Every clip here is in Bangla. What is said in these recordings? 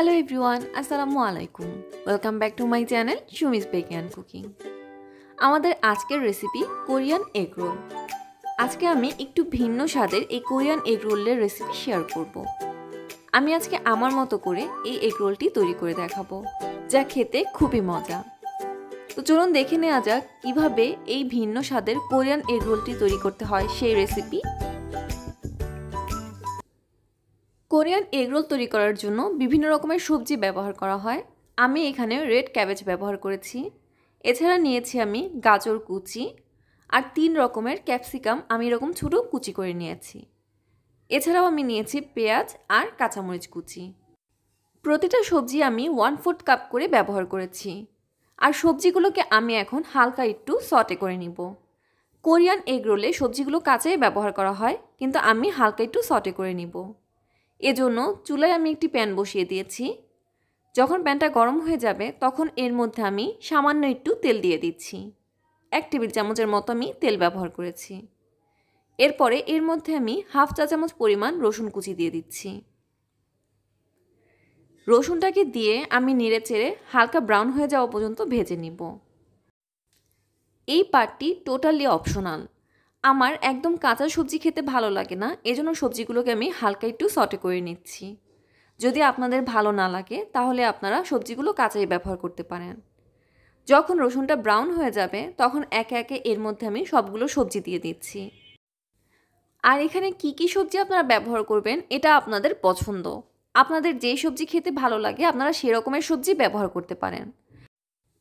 হ্যালো এভরিওয়ান আসসালামু আলাইকুম welcome back to my channel Sumi's baking and cooking আমাদের আজকের রেসিপি কোরিয়ান এগ রোল আজকে আমি একটু ভিন্ন স্বাদের এই কোরিয়ান এগ রোলের রেসিপি শেয়ার করব। আমি আজকে আমার মতো করে এই এগ রোলটি তৈরি করে দেখাবো যা খেতে খুবই মজা তো চলুন দেখে নেওয়া যাক কিভাবে এই ভিন্ন স্বাদের কোরিয়ান এগ রোলটি তৈরি করতে হয় সেই রেসিপি কোরিয়ান এগরোল তৈরি করার জন্য বিভিন্ন রকমের সবজি ব্যবহার করা হয় আমি এখানে রেড ক্যাবেজ ব্যবহার করেছি এছাড়া নিয়েছি আমি গাজর কুচি আর তিন রকমের ক্যাপসিকাম আমি এরকম ছোটো কুচি করে নিয়েছি এছাড়াও আমি নিয়েছি পেঁয়াজ আর কাঁচামরিচ কুচি প্রতিটা সবজি আমি ওয়ান ফোর্থ কাপ করে ব্যবহার করেছি আর সবজিগুলোকে আমি এখন হালকা একটু সটে করে নিব কোরিয়ান এগ রোলে সবজিগুলো কাঁচাই ব্যবহার করা হয় কিন্তু আমি হালকা একটু সটে করে নিব এজন্য চুলায় আমি একটি প্যান বসিয়ে দিয়েছি যখন প্যানটা গরম হয়ে যাবে তখন এর মধ্যে আমি সামান্য একটু তেল দিয়ে দিচ্ছি এক টেবিল চামচের মতো আমি তেল ব্যবহার করেছি এরপরে এর মধ্যে আমি হাফ চা চামচ পরিমাণ রসুন কুচি দিয়ে দিচ্ছি রসুনটাকে দিয়ে আমি নেড়ে চেড়ে হালকা ব্রাউন হয়ে যাওয়া পর্যন্ত ভেজে নিব এই পার্টটি টোটালি অপশনাল আমার একদম কাঁচা সবজি খেতে ভালো লাগে না এজন্য সবজিগুলোকে আমি হালকা একটু সটে করে নিচ্ছি যদি আপনাদের ভালো না লাগে তাহলে আপনারা সবজিগুলো কাঁচাই ব্যবহার করতে পারেন যখন রসুনটা ব্রাউন হয়ে যাবে তখন একে একে এর মধ্যে আমি সবগুলো সবজি দিয়ে দিচ্ছি আর এখানে কি কি সবজি আপনারা ব্যবহার করবেন এটা আপনাদের পছন্দ আপনাদের যে সবজি খেতে ভালো লাগে আপনারা সেরকমের সবজি ব্যবহার করতে পারেন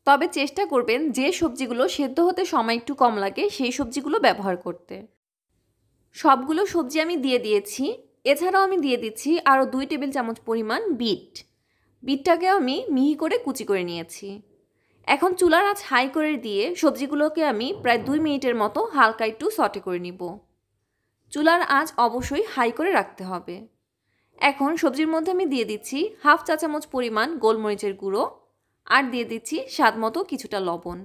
তবে চেষ্টা করবেন যে সবজিগুলো সেদ্ধ হতে সময় একটু কম লাগে সেই সবজিগুলো ব্যবহার করতে সবগুলো সবজি আমি দিয়ে দিয়েছি এছাড়াও আমি দিয়ে দিচ্ছি আরও দুই টেবিল চামচ পরিমাণ বিট বিটটাকে আমি মিহি করে কুচি করে নিয়েছি এখন চুলার আঁচ হাই করে দিয়ে সবজিগুলোকে আমি প্রায় দুই মিনিটের মতো হালকা একটু সটে করে নিব চুলার আঁচ অবশ্যই হাই করে রাখতে হবে এখন সবজির মধ্যে আমি দিয়ে দিচ্ছি হাফ চা চামচ পরিমাণ গোলমরিচের গুঁড়ো আর দিয়ে দিচ্ছি স্বাদ মতো কিছুটা লবণ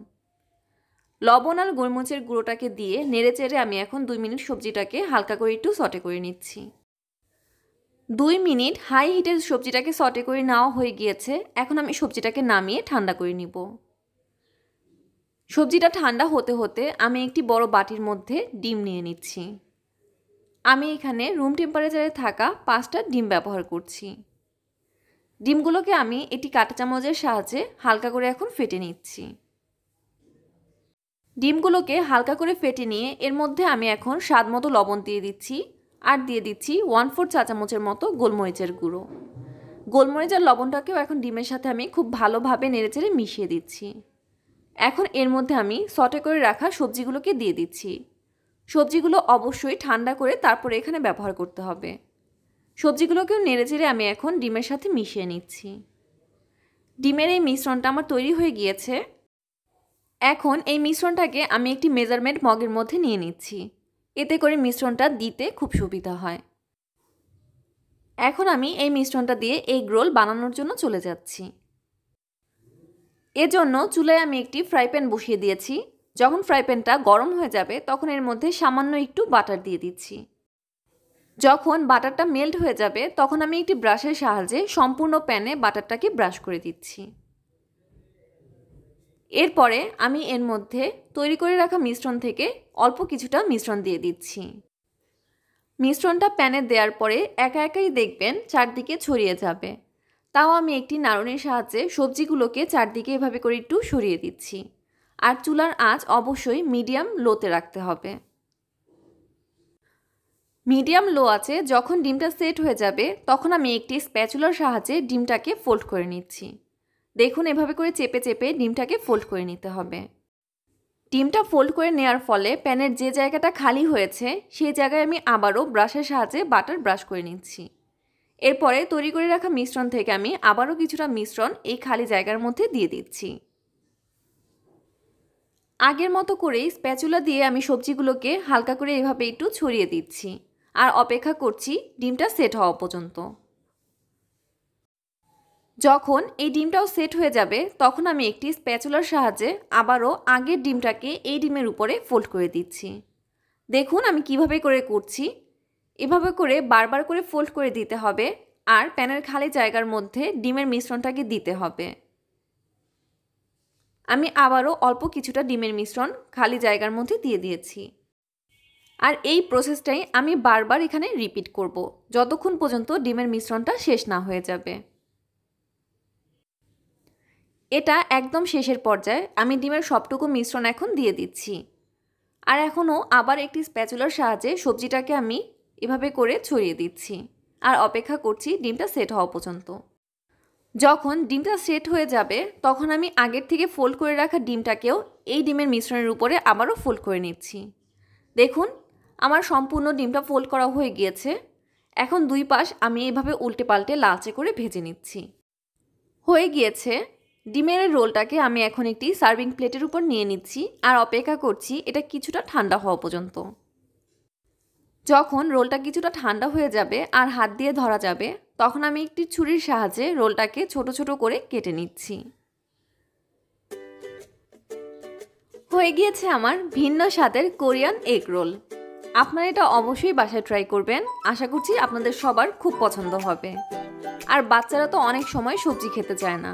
লবণ আর গোলমরিচের গুঁড়োটাকে দিয়ে নেড়ে চেড়ে আমি এখন দুই মিনিট সবজিটাকে হালকা করে একটু সটে করে নিচ্ছি দুই মিনিট হাই হিটের সবজিটাকে সটে করে নেওয়া হয়ে গিয়েছে এখন আমি সবজিটাকে নামিয়ে ঠান্ডা করে নিব সবজিটা ঠান্ডা হতে হতে আমি একটি বড় বাটির মধ্যে ডিম নিয়ে নিচ্ছি আমি এখানে রুম টেম্পারেচারে থাকা পাঁচটা ডিম ব্যবহার করছি ডিমগুলোকে আমি এটি কাঁটা চামচের সাহায্যে হালকা করে এখন ফেটে নিচ্ছি ডিমগুলোকে হালকা করে ফেটে নিয়ে এর মধ্যে আমি এখন স্বাদ মতো লবণ দিয়ে দিচ্ছি আর দিয়ে দিচ্ছি ওয়ান ফোর চা চামচের মতো গোলমরিচের গুঁড়ো গোলমরিচের লবণটাকেও এখন ডিমের সাথে আমি খুব ভালোভাবে নেড়েচেড়ে মিশিয়ে দিচ্ছি এখন এর মধ্যে আমি সটে করে রাখা সবজিগুলোকে দিয়ে দিচ্ছি সবজিগুলো অবশ্যই ঠান্ডা করে তারপরে এখানে ব্যবহার করতে হবে সবজিগুলোকেও নেড়ে চেড়ে আমি এখন ডিমের সাথে মিশিয়ে নিচ্ছি ডিমের এই মিশ্রণটা আমার তৈরি হয়ে গিয়েছে এখন এই মিশ্রণটাকে আমি একটি মেজারমেন্ট মগের মধ্যে নিয়ে নিচ্ছি এতে করে মিশ্রণটা দিতে খুব সুবিধা হয় এখন আমি এই মিশ্রণটা দিয়ে এগ রোল বানানোর জন্য চলে যাচ্ছি এজন্য চুলায় আমি একটি ফ্রাই প্যান বসিয়ে দিয়েছি যখন ফ্রাই প্যানটা গরম হয়ে যাবে তখন এর মধ্যে সামান্য একটু বাটার দিয়ে দিচ্ছি যখন বাটারটা মেল্ট হয়ে যাবে তখন আমি একটি ব্রাশের সাহায্যে সম্পূর্ণ প্যানে বাটারটাকে ব্রাশ করে দিচ্ছি এরপরে আমি এর মধ্যে তৈরি করে রাখা মিশ্রণ থেকে অল্প কিছুটা মিশ্রণ দিয়ে দিচ্ছি মিশ্রণটা প্যানে দেওয়ার পরে একা একাই দেখবেন চারদিকে ছড়িয়ে যাবে তাও আমি একটি নাড়নের সাহায্যে সবজিগুলোকে চারদিকে এভাবে করে একটু সরিয়ে দিচ্ছি আর চুলার আঁচ অবশ্যই মিডিয়াম লোতে রাখতে হবে মিডিয়াম লো আছে যখন ডিমটা সেট হয়ে যাবে তখন আমি একটি স্প্যাচুলার সাহায্যে ডিমটাকে ফোল্ড করে নিচ্ছি দেখুন এভাবে করে চেপে চেপে ডিমটাকে ফোল্ড করে নিতে হবে ডিমটা ফোল্ড করে নেওয়ার ফলে প্যানের যে জায়গাটা খালি হয়েছে সেই জায়গায় আমি আবারও ব্রাশের সাহায্যে বাটার ব্রাশ করে নিচ্ছি এরপরে তৈরি করে রাখা মিশ্রণ থেকে আমি আবারও কিছুটা মিশ্রণ এই খালি জায়গার মধ্যে দিয়ে দিচ্ছি আগের মতো করেই স্প্যাচুলা দিয়ে আমি সবজিগুলোকে হালকা করে এভাবে একটু ছড়িয়ে দিচ্ছি আর অপেক্ষা করছি ডিমটা সেট হওয়া পর্যন্ত যখন এই ডিমটাও সেট হয়ে যাবে তখন আমি একটি স্প্যাচুলার সাহায্যে আবারও আগের ডিমটাকে এই ডিমের উপরে ফোল্ড করে দিচ্ছি দেখুন আমি কিভাবে করে করছি এভাবে করে বারবার করে ফোল্ড করে দিতে হবে আর প্যানের খালি জায়গার মধ্যে ডিমের মিশ্রণটাকে দিতে হবে আমি আবারও অল্প কিছুটা ডিমের মিশ্রণ খালি জায়গার মধ্যে দিয়ে দিয়েছি আর এই প্রসেসটাই আমি বারবার এখানে রিপিট করব। যতক্ষণ পর্যন্ত ডিমের মিশ্রণটা শেষ না হয়ে যাবে এটা একদম শেষের পর্যায়ে আমি ডিমের সবটুকু মিশ্রণ এখন দিয়ে দিচ্ছি আর এখনও আবার একটি স্প্যাচুলার সাহায্যে সবজিটাকে আমি এভাবে করে ছড়িয়ে দিচ্ছি আর অপেক্ষা করছি ডিমটা সেট হওয়া পর্যন্ত যখন ডিমটা সেট হয়ে যাবে তখন আমি আগের থেকে ফোল্ড করে রাখা ডিমটাকেও এই ডিমের মিশ্রণের উপরে আবারও ফোল্ড করে নিচ্ছি দেখুন আমার সম্পূর্ণ ডিমটা ফোল্ড করা হয়ে গিয়েছে এখন দুই পাশ আমি এভাবে উল্টে পাল্টে লালচে করে ভেজে নিচ্ছি হয়ে গিয়েছে ডিমের রোলটাকে আমি এখন একটি সার্ভিং প্লেটের উপর নিয়ে নিচ্ছি আর অপেক্ষা করছি এটা কিছুটা ঠান্ডা হওয়া পর্যন্ত যখন রোলটা কিছুটা ঠান্ডা হয়ে যাবে আর হাত দিয়ে ধরা যাবে তখন আমি একটি ছুরির সাহায্যে রোলটাকে ছোট ছোট করে কেটে নিচ্ছি হয়ে গিয়েছে আমার ভিন্ন স্বাদের কোরিয়ান এগ রোল আপনারা এটা অবশ্যই বাসায় ট্রাই করবেন আশা করছি আপনাদের সবার খুব পছন্দ হবে আর বাচ্চারা তো অনেক সময় সবজি খেতে চায় না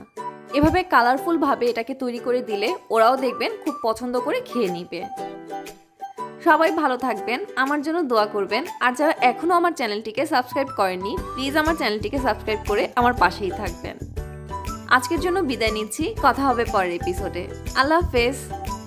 এভাবে কালারফুলভাবে এটাকে তৈরি করে দিলে ওরাও দেখবেন খুব পছন্দ করে খেয়ে নিবে সবাই ভালো থাকবেন আমার জন্য দোয়া করবেন আর যারা এখনও আমার চ্যানেলটিকে সাবস্ক্রাইব করেননি প্লিজ আমার চ্যানেলটিকে সাবস্ক্রাইব করে আমার পাশেই থাকবেন আজকের জন্য বিদায় নিচ্ছি কথা হবে পরের এপিসোডে আল্লাহ হাফেজ